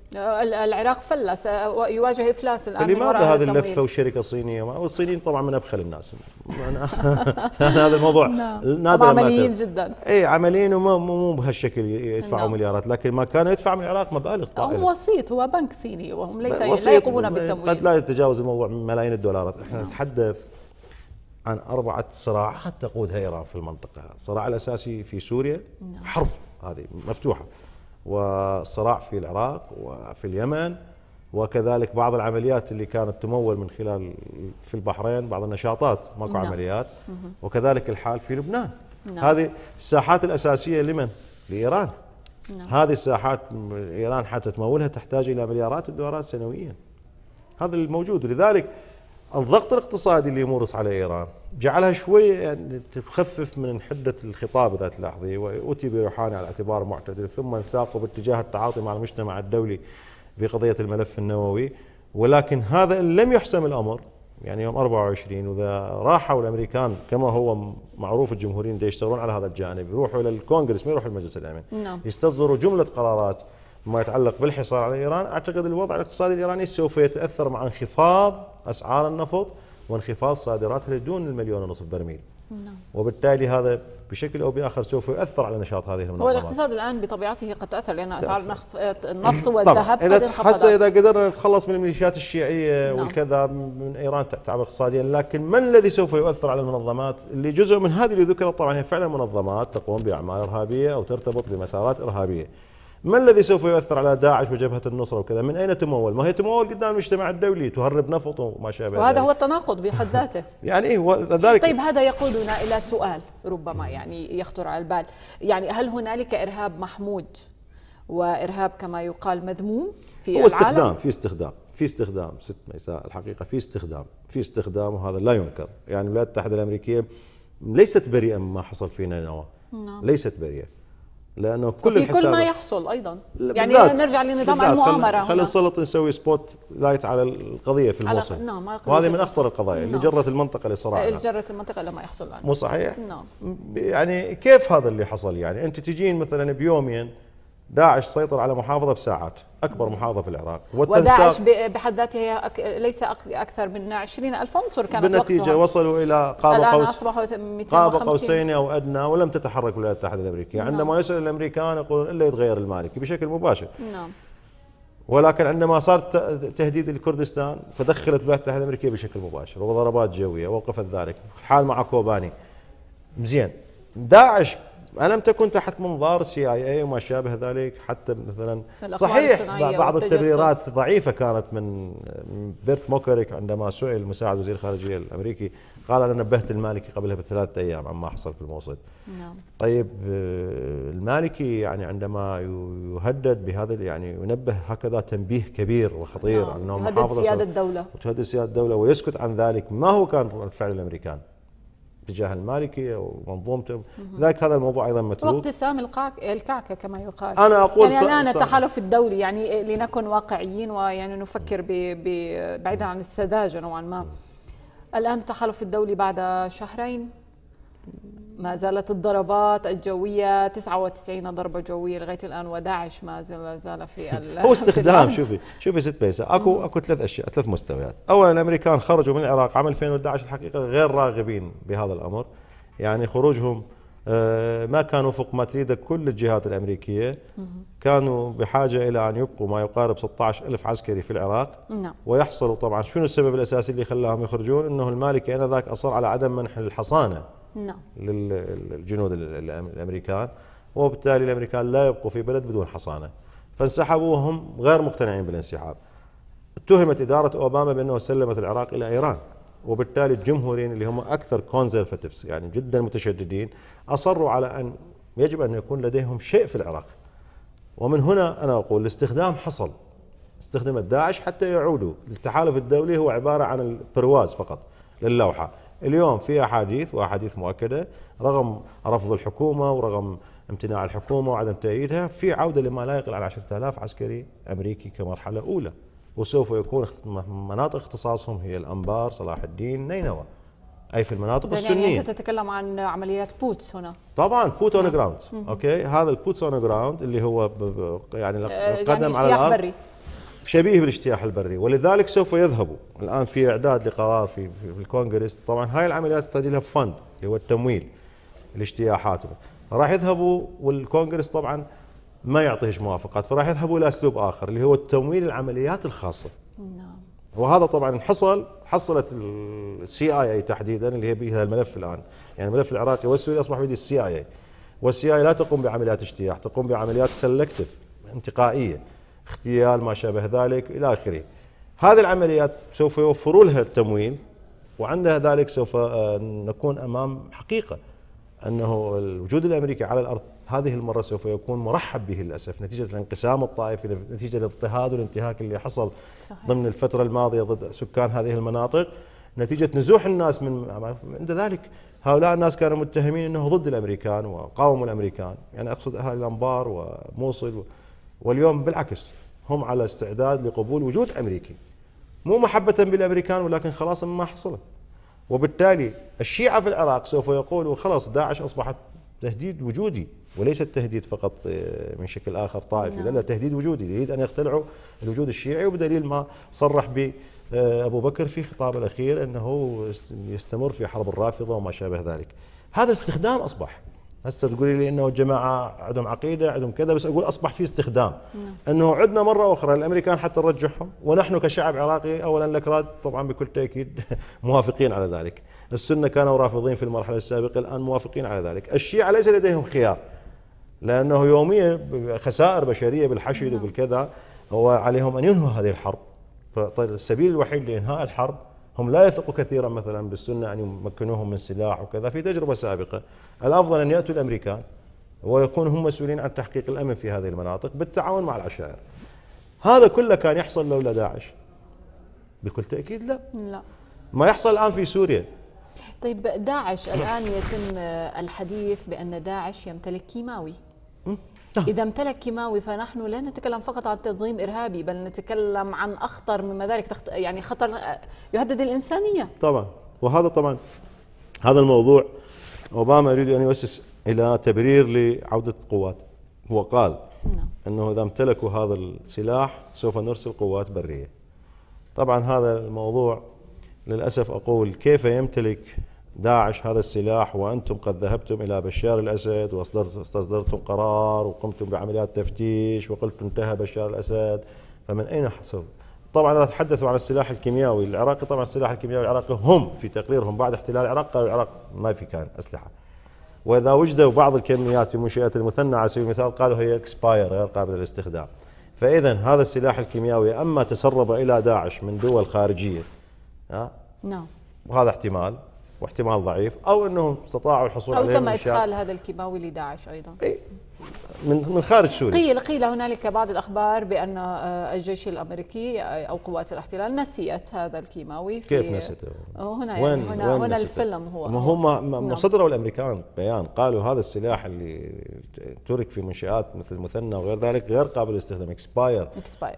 العراق فلس يواجه افلاس الان لماذا هذه اللفه والشركه الصينيه والصينيين طبعا من ابخل الناس هذا الموضوع نعم. نادر عمليين جدا اي عمليين ومو بهالشكل يدفعوا نعم. مليارات لكن ما كان يدفع من العراق مبالغ طائله هو وسيط هو بنك صيني وهم ليس لا يقومون بالتمويل قد لا يتجاوز الموضوع ملايين الدولارات احنا نعم. نتحدث عن أربعة صراعات تقودها إيران في المنطقة الصراع الأساسي في سوريا حرب هذه مفتوحه والصراع في العراق وفي اليمن وكذلك بعض العمليات اللي كانت تمول من خلال في البحرين بعض النشاطات ماكو نعم. عمليات وكذلك الحال في لبنان نعم. هذه الساحات الاساسيه لمن؟ لايران نعم. هذه الساحات ايران حتى تمولها تحتاج الى مليارات الدولارات سنويا هذا الموجود ولذلك الضغط الاقتصادي اللي يمورس على ايران جعلها شوي يعني تخفف من حده الخطاب ذات تلاحظي واتي بروحاني على اعتبار معتدل ثم انساقوا باتجاه التعاطي مع المجتمع الدولي في قضيه الملف النووي ولكن هذا ان لم يحسم الامر يعني يوم 24 واذا راحوا الامريكان كما هو معروف الجمهوريين يشتغلون على هذا الجانب يروحوا الى الكونغرس ما يروحوا المجلس الامن نعم. يستصدروا جمله قرارات ما يتعلق بالحصار على ايران اعتقد الوضع الاقتصادي الايراني سوف يتاثر مع انخفاض اسعار النفط وانخفاض صادراتها لدون المليون ونصف برميل نعم. وبالتالي هذا بشكل او باخر سوف يؤثر على نشاط هذه المنظمات. هو الاقتصاد الان بطبيعته قد تاثر لان اسعار أمم. النفط والذهب قد انخفضت. حتى اذا قدرنا نتخلص من الميليشيات الشيعيه نعم. والكذا من ايران تتعب اقتصاديا، لكن ما الذي سوف يؤثر على المنظمات اللي جزء من هذه اللي ذكرت طبعا هي فعلا منظمات تقوم باعمال ارهابيه او ترتبط بمسارات ارهابيه. ما الذي سوف يؤثر على داعش وجبهه النصره وكذا؟ من اين تمول؟ ما هي تمول قدام المجتمع الدولي تهرب نفط وما شابه وهذا هو التناقض بحد ذاته يعني ايه ذلك طيب هذا يقودنا الى سؤال ربما يعني يخطر على البال، يعني هل هنالك ارهاب محمود وارهاب كما يقال مذموم في هو العالم؟ استخدام في استخدام في استخدام ست ميساء الحقيقه في استخدام في استخدام وهذا لا ينكر، يعني الولايات المتحده الامريكيه ليست بريئه مما حصل في نينوى نعم. ليست بريئه لانه كل في كل ما يحصل ايضا يعني نرجع لنظام المؤامره خلي السلطه يسوي سبوت لايت على القضيه في الموصل نعم وهذه من اخطر القضايا نعم. اللي جرت المنطقه لصراع اللي إيه، جرت المنطقه لما يحصل الان مو صحيح؟ نعم يعني كيف هذا اللي حصل يعني انت تجين مثلا بيومين داعش سيطر على محافظة بساعات أكبر محافظة في العراق وداعش بحد ذاته هي أك... ليس أكثر من 20 ألف عنصر كانت بالنتيجة وقتها. وصلوا إلى قاب قوس أصبحوا قاب قوسين أو أدنى ولم تتحرك الولايات المتحدة الأمريكية نعم. عندما يسأل الأمريكان يقولون إلا يتغير المالكي بشكل مباشر نعم ولكن عندما صار تهديد الكردستان فدخلت الولايات المتحدة الأمريكية بشكل مباشر وضربات جوية وقفت ذلك حال مع كوباني زين داعش ألم تكن تحت منظار السي اي اي وما شابه ذلك حتى مثلا صحيح بعض التبريرات ضعيفة كانت من بيرت موكريك عندما سئل مساعد وزير الخارجية الأمريكي قال أنا نبهت المالكي قبلها بثلاثة أيام عما حصل في الموصل نعم. طيب المالكي يعني عندما يهدد بهذا يعني ينبه هكذا تنبيه كبير وخطير نعم. أنه يهدد سيادة الدولة وتهدد سيادة الدولة ويسكت عن ذلك ما هو كان فعل الأمريكان تجاه المالكي ومنظومته لذلك هذا الموضوع ايضا متروك واقتسام الكعكه كما يقال انا اقول يعني الان التحالف الدولي يعني لنكن واقعيين ويعني نفكر ب ب بعيدا عن السذاجه نوعا ما الان التحالف الدولي بعد شهرين ما زالت الضربات الجوية 99 ضربة جوية لغاية الآن وداعش ما زال زال في هو استخدام شوفي شوفي ست بيسة اكو اكو ثلاث اشياء ثلاث مستويات، أولا الأمريكان خرجوا من العراق عام 2011 الحقيقة غير راغبين بهذا الأمر يعني خروجهم آه، ما كان وفق ما تريده كل الجهات الأمريكية كانوا بحاجة إلى أن يبقوا ما يقارب 16 ألف عسكري في العراق نعم. ويحصلوا طبعا شنو السبب الأساسي اللي خلاهم يخرجون أنه المالكي أنذاك أصر على عدم منح الحصانة نعم للجنود الامريكان وبالتالي الامريكان لا يبقوا في بلد بدون حصانه فانسحبوا وهم غير مقتنعين بالانسحاب اتهمت اداره اوباما بانه سلمت العراق الى ايران وبالتالي الجمهوريين اللي هم اكثر كونزرفاتيفز يعني جدا متشددين اصروا على ان يجب ان يكون لديهم شيء في العراق ومن هنا انا اقول الاستخدام حصل استخدمت داعش حتى يعودوا التحالف الدولي هو عباره عن البرواز فقط للوحه اليوم في احاديث واحاديث مؤكده رغم رفض الحكومه ورغم امتناع الحكومه وعدم تأييدها في عوده لما لا يقل عن 10000 عسكري امريكي كمرحله اولى وسوف يكون مناطق اختصاصهم هي الانبار صلاح الدين نينوى اي في المناطق السنيه يعني انت تتكلم عن عمليات بوتس هنا طبعا بوت اون نعم. جراوند اوكي هذا البوتس اون جراوند اللي هو يعني قدم آه، يعني على الارض بري. شبيه بالاجتياح البري ولذلك سوف يذهبوا الان في اعداد لقرار في, في, في الكونغرس طبعا هاي العمليات تحتاج لها فند اللي هو التمويل الاجتياحات راح يذهبوا والكونغرس طبعا ما يعطيهش موافقات فراح يذهبوا الى اسلوب اخر اللي هو التمويل العمليات الخاصه نعم وهذا طبعا حصل حصلت السي اي اي تحديدا اللي هي بها الملف الان يعني الملف العراقي والسوري اصبح بيد السي اي اي والسي اي لا تقوم بعمليات اجتياح تقوم بعمليات سلكتف انتقائيه اغتيال ما شابه ذلك إلى آخره هذه العمليات سوف يوفروا لها التمويل وعندها ذلك سوف آه، نكون أمام حقيقة أنه الوجود الأمريكي على الأرض هذه المرة سوف يكون مرحب به للأسف نتيجة الانقسام الطائفي نتيجة الاضطهاد والانتهاك اللي حصل صحيح. ضمن الفترة الماضية ضد سكان هذه المناطق نتيجة نزوح الناس من عند ذلك هؤلاء الناس كانوا متهمين أنه ضد الأمريكان وقاوموا الأمريكان يعني أقصد أهل الأنبار وموصل واليوم بالعكس هم على استعداد لقبول وجود أمريكي مو محبة بالأمريكان ولكن خلاص ما حصلت وبالتالي الشيعة في العراق سوف يقولوا خلاص داعش أصبحت تهديد وجودي وليس التهديد فقط آه، من شكل آخر طائفي لا لا نعم. تهديد وجودي يريد أن يقتلعوا الوجود الشيعي وبدليل ما صرح به آه، أبو بكر في خطابه الأخير أنه يستمر في حرب الرافضة وما شابه ذلك هذا استخدام أصبح هسه تقولي لي انه جماعه عندهم عقيده عندهم كذا بس اقول اصبح في استخدام نعم. انه عدنا مره اخرى الامريكان حتى نرجعهم ونحن كشعب عراقي اولا الاكراد طبعا بكل تاكيد موافقين على ذلك السنه كانوا رافضين في المرحله السابقه الان موافقين على ذلك الشيعه ليس لديهم خيار لانه يوميا خسائر بشريه بالحشد نعم. وبالكذا وعليهم ان ينهوا هذه الحرب فالسبيل طيب الوحيد لانهاء الحرب هم لا يثقوا كثيرا مثلا بالسنة أن يعني يمكنوهم من سلاح وكذا في تجربة سابقة الأفضل أن يأتوا الأمريكان ويكون هم مسؤولين عن تحقيق الأمن في هذه المناطق بالتعاون مع العشائر هذا كله كان يحصل لولا داعش بكل تأكيد لا لا ما يحصل الآن في سوريا طيب داعش الآن يتم الحديث بأن داعش يمتلك كيماوي نعم. إذا امتلك كيماوي فنحن لا نتكلم فقط عن تنظيم إرهابي بل نتكلم عن أخطر مما ذلك يعني خطر يهدد الإنسانية طبعا وهذا طبعا هذا الموضوع أوباما يريد أن يؤسس إلى تبرير لعودة القوات هو قال نعم. أنه إذا امتلكوا هذا السلاح سوف نرسل قوات برية طبعا هذا الموضوع للأسف أقول كيف يمتلك داعش هذا السلاح وأنتم قد ذهبتم إلى بشار الأسد واستصدرتم قرار وقمتم بعمليات تفتيش وقلتم انتهى بشار الأسد فمن أين حصل؟ طبعا انا تحدثوا عن السلاح الكيميائي العراقي طبعا السلاح الكيميائي العراقي هم في تقريرهم بعد احتلال العراق قالوا العراق ما في كان اسلحه واذا وجدوا بعض الكميات في منشات المثنى على سبيل المثال قالوا هي اكسباير غير قابله للاستخدام فاذا هذا السلاح الكيميائي اما تسرب الى داعش من دول خارجيه نعم وهذا احتمال واحتمال ضعيف او انهم استطاعوا الحصول عليه او تم ادخال هذا الكيماوي لداعش ايضا اي من من خارج سوريا قيل قيل هنالك بعض الاخبار بان آه، الجيش الامريكي آه، او قوات الاحتلال نسيت هذا الكيماوي في كيف نسيته؟ هنا يعني هنا وين هنا الفيلم هو ما هم ما صدروا الامريكان بيان قالوا هذا السلاح اللي ترك في منشات مثل المثنى وغير ذلك غير قابل للاستخدام اكسباير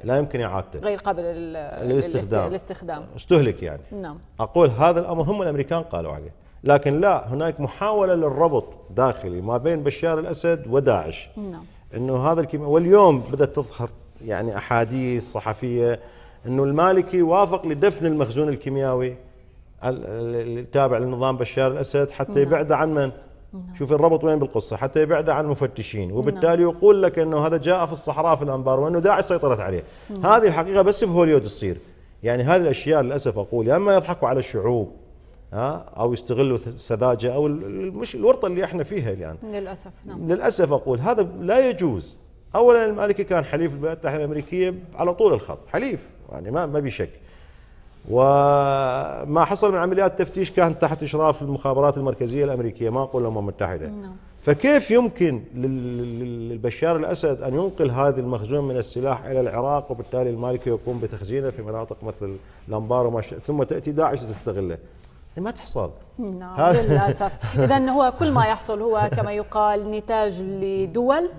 لا يمكن اعادته غير قابل للاستخدام الاستخدام استهلك يعني نعم اقول هذا الامر هم الامريكان قالوا عليه لكن لا هناك محاولة للربط داخلي ما بين بشار الأسد وداعش نعم. أنه هذا الكيمياء واليوم بدأت تظهر يعني أحاديث صحفية أنه المالكي وافق لدفن المخزون الكيميائي التابع لنظام بشار الأسد حتى نعم. يبعده عن من؟ نعم. شوف الربط وين بالقصة حتى يبعده عن مفتشين نعم. وبالتالي نعم. يقول لك أنه هذا جاء في الصحراء في الأنبار وأنه داعش سيطرت عليه نعم. هذه الحقيقة بس بهوليود تصير يعني هذه الأشياء للأسف أقول يا أما يضحكوا على الشعوب او يستغلوا سذاجه او مش الورطه اللي احنا فيها الان يعني. للاسف نعم للاسف اقول هذا لا يجوز اولا المالكي كان حليف الولايات المتحده الامريكيه على طول الخط حليف يعني ما ما بشك وما حصل من عمليات تفتيش كانت تحت اشراف المخابرات المركزيه الامريكيه ما اقول الامم المتحده نعم. فكيف يمكن للبشار الاسد ان ينقل هذه المخزون من السلاح الى العراق وبالتالي المالكي يقوم بتخزينه في مناطق مثل الانبار وما ثم تاتي داعش تستغله ما تحصل نعم للاسف اذا هو كل ما يحصل هو كما يقال نتاج لدول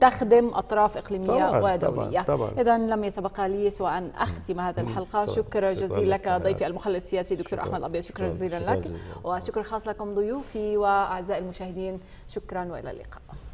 تخدم اطراف اقليميه طبعاً ودوليه اذا لم يتبقى لي سوى ان اختم هذه الحلقه طبعاً شكرا جزيلا لك ضيفي المخلص السياسي دكتور احمد الابيض شكرا, شكرا جزيلا لك وشكر خاص لكم ضيوفي واعزائي المشاهدين شكرا والى اللقاء